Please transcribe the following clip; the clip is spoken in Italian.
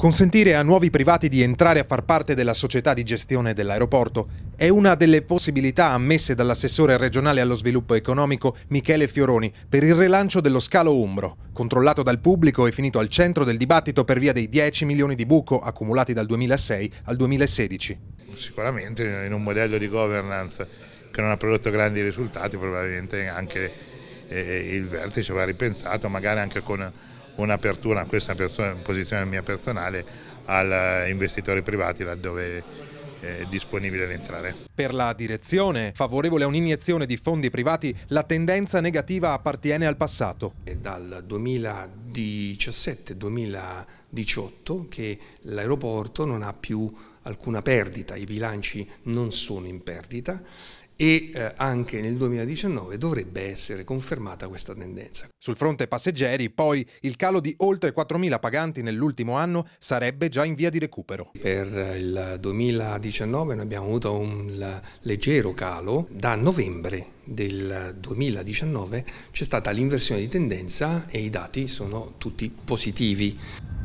Consentire a nuovi privati di entrare a far parte della società di gestione dell'aeroporto è una delle possibilità ammesse dall'assessore regionale allo sviluppo economico Michele Fioroni per il rilancio dello scalo Umbro, controllato dal pubblico e finito al centro del dibattito per via dei 10 milioni di buco accumulati dal 2006 al 2016. Sicuramente in un modello di governance che non ha prodotto grandi risultati probabilmente anche eh, il vertice va ripensato, magari anche con un'apertura, questa è una posizione mia personale, agli investitori privati laddove eh, è disponibile ad entrare. Per la direzione, favorevole a un'iniezione di fondi privati, la tendenza negativa appartiene al passato. È dal 2017-2018 che l'aeroporto non ha più alcuna perdita, i bilanci non sono in perdita e eh, anche nel 2019 dovrebbe essere confermata questa tendenza. Sul fronte passeggeri, poi, il calo di oltre 4.000 paganti nell'ultimo anno sarebbe già in via di recupero. Per il 2019 noi abbiamo avuto un leggero calo. Da novembre del 2019 c'è stata l'inversione di tendenza e i dati sono tutti positivi.